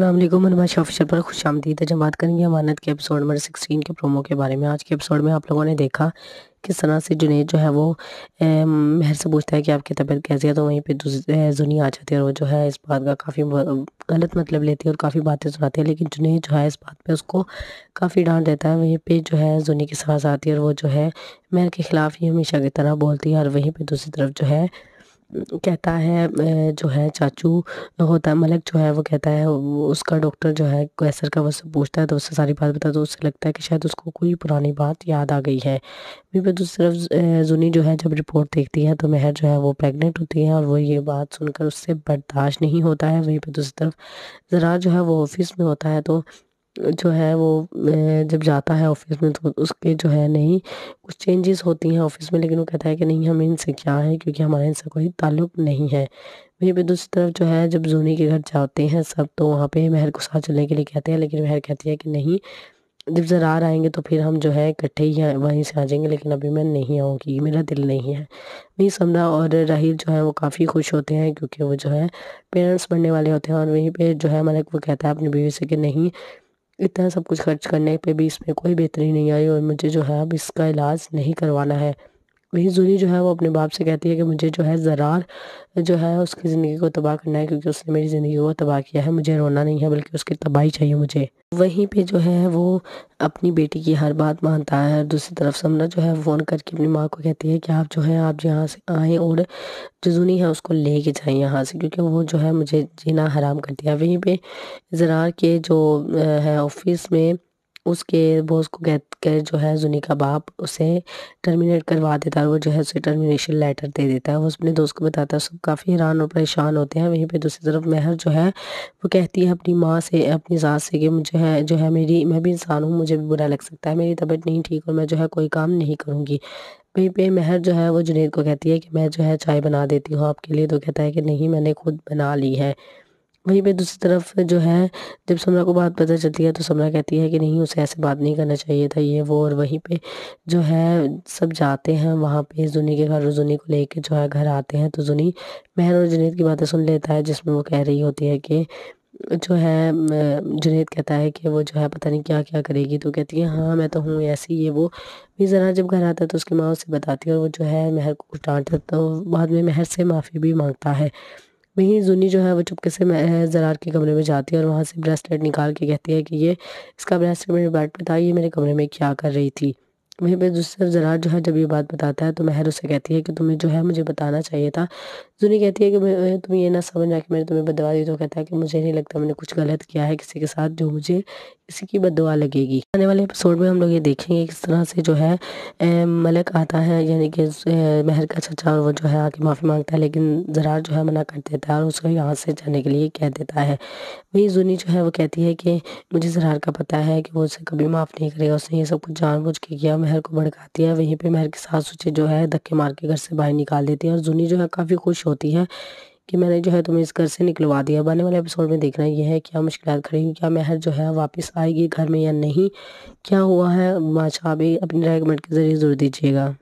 अल्लाम ऑफिशियल पर खुश आमदीद है जमात करेंगे अमानत के एपिसोड नंबर सिक्सटीन के प्रोमो के बारे में आज के एपिसोड में आप लोगों ने देखा किस तरह से जुनेद जो है वो महर से पूछता है कि आपकी तबीयत कैसी है तो वहीं पे जुनी आ जाती है और वो जो है इस बात का काफ़ी गलत मतलब लेती है और काफ़ी बातें सुनाती है लेकिन जुनेद जो है इस बात पे उसको काफ़ी डांट देता है वहीं पे जो है जुनी की सास आती है और वो जो है महर के ख़िलाफ़ ही हमेशा की तरह बोलती है और वहीं पर दूसरी तरफ जो है कहता है जो है चाचू होता है मलक जो है वो कहता है उसका डॉक्टर जो है कैसर का उससे पूछता है तो उससे सारी बात बताता है तो उससे लगता है कि शायद उसको कोई पुरानी बात याद आ गई है वहीं पर दूसरी तरफ जुनी जो है जब रिपोर्ट देखती है तो महर जो है वो प्रेग्नेंट होती है और वो ये बात सुनकर उससे बर्दाश्त नहीं होता है वहीं पर दूसरी तरफ ज़रा जो है वो ऑफिस में होता है तो जो है वो जब जाता है ऑफिस में तो उसके जो है नहीं कुछ चेंजेस होती हैं ऑफिस में लेकिन वो कहता है कि नहीं हमें इनसे क्या है क्योंकि हमारा इनसे कोई ताल्लुक नहीं है वहीं पर दूसरी तरफ जो है जब जूनी के घर जाते हैं सब तो वहाँ पे महर को साथ चलने के लिए कहते हैं लेकिन महर कहती है कि नहीं जब जरार आएंगे तो फिर हम जो है इकट्ठे ही वहीं से आ जाएंगे लेकिन अभी मैं नहीं आऊँगी मेरा दिल नहीं है वहीं समरा और राहिल जो है वो काफ़ी खुश होते हैं क्योंकि वो जो है पेरेंट्स बनने वाले होते हैं और वहीं पर जो है मलिक वो कहता है अपनी बीवी से कि नहीं इतना सब कुछ खर्च करने पे भी इसमें कोई बेहतरी नहीं आई और मुझे जो है अब इसका इलाज नहीं करवाना है वहीं जूनी जो है वो अपने बाप से कहती है कि मुझे जो है ज़रार जो है उसकी ज़िंदगी को तबाह करना है क्योंकि उसने मेरी ज़िंदगी को तबाह किया है मुझे रोना नहीं है बल्कि उसकी तबाही चाहिए मुझे वहीं पे जो है वो अपनी बेटी की हर बात मानता है दूसरी तरफ समना जो है फ़ोन करके अपनी माँ को कहती है कि आप जो है आप यहाँ से आएँ और जो जूनी है उसको ले के जाएँ यहाँ से क्योंकि वो जो है मुझे जीना हराम करती है वहीं पर ज़रार के जो है ऑफिस में उसके बॉस को कहकर जो है जुनी का बाप उसे टर्मिनेट करवा देता है वो जो है उसे टर्मिनेशन लेटर दे देता है वो अपने दोस्त को बताता है सब काफ़ी हैरान और परेशान होते हैं वहीं पे दूसरी तरफ महर जो है वो कहती है अपनी माँ से अपनी सास से कि मुझे है जो है मेरी मैं भी इंसान हूँ मुझे भी बुरा लग सकता है मेरी तबीयत नहीं ठीक और मैं जो है कोई काम नहीं करूँगी वहीं पे महर जो है वो जुनेद को कहती है कि मैं जो है चाय बना देती हूँ आपके लिए तो कहता है कि नहीं मैंने खुद बना ली है वहीं पे दूसरी तरफ जो है जब समरा को बात पता चलती है तो समरा कहती है कि नहीं उसे ऐसे बात नहीं करना चाहिए था ये वो और वहीं पे जो है सब जाते हैं वहाँ पे जुनी के घर और जुनी को लेके जो है घर आते हैं तो जुनी महर और जुनेद की बातें सुन लेता है जिसमें वो कह रही होती है कि जो है जुनेद कहता है कि वो जो है पता नहीं क्या क्या करेगी तो कहती है हाँ मैं तो हूँ ऐसी ये वो भी ज़रा जब घर आता है तो उसकी माँ उसे बताती है और वो जो है महर को डांटता तो बाद में महर से माफ़ी भी मांगता है वहीं जुनी जूनी जो है वो चुपके से ज़रार के कमरे में जाती है और वहाँ से ब्रेसलेट निकाल के कहती है कि ये इसका ब्रेसलेट मेरे बेड पे था ये मेरे कमरे में क्या कर रही थी वहीं पर दूसरी तरफ जरा जो है जब ये बात बताता है तो महर उसे कहती है कि तुम्हें जो है मुझे बताना चाहिए था जूनी कहती है कि तुम ये ना समझ आ कि मैंने तुम्हें बदवा दी तो कहता है कि मुझे नहीं लगता मैंने कुछ गलत किया है किसी के साथ जो मुझे किसी की बदवा लगेगी आने वाले एपिसोड में हम लोग ये देखेंगे किस तरह से जो है मलक आता है यानी कि महर का चचा और वो जो है आके माफ़ी मांगता है लेकिन जरार जो है मना कर देता है और उसको यहाँ से जाने के लिए कह देता है वही जूनी जो है वो कहती है कि मुझे जरार का पता है कि वो उसे कभी माफ़ नहीं करेगा उसने ये सब कुछ जानबूझ के किया महर को भड़काती है वहीं पे महर की सास उसे जो है धक्के मार के घर से बाहर निकाल देती है और जूनी जो है काफ़ी खुश होती है कि मैंने जो है तुम्हें इस घर से निकलवा दिया बने वाले एपिसोड में देखना यह है क्या मुश्किल खड़ी क्या महर जो है वापस आएगी घर में या नहीं क्या हुआ है माशा भी अपनी रेकमेंड के ज़रिए ज़रूर दीजिएगा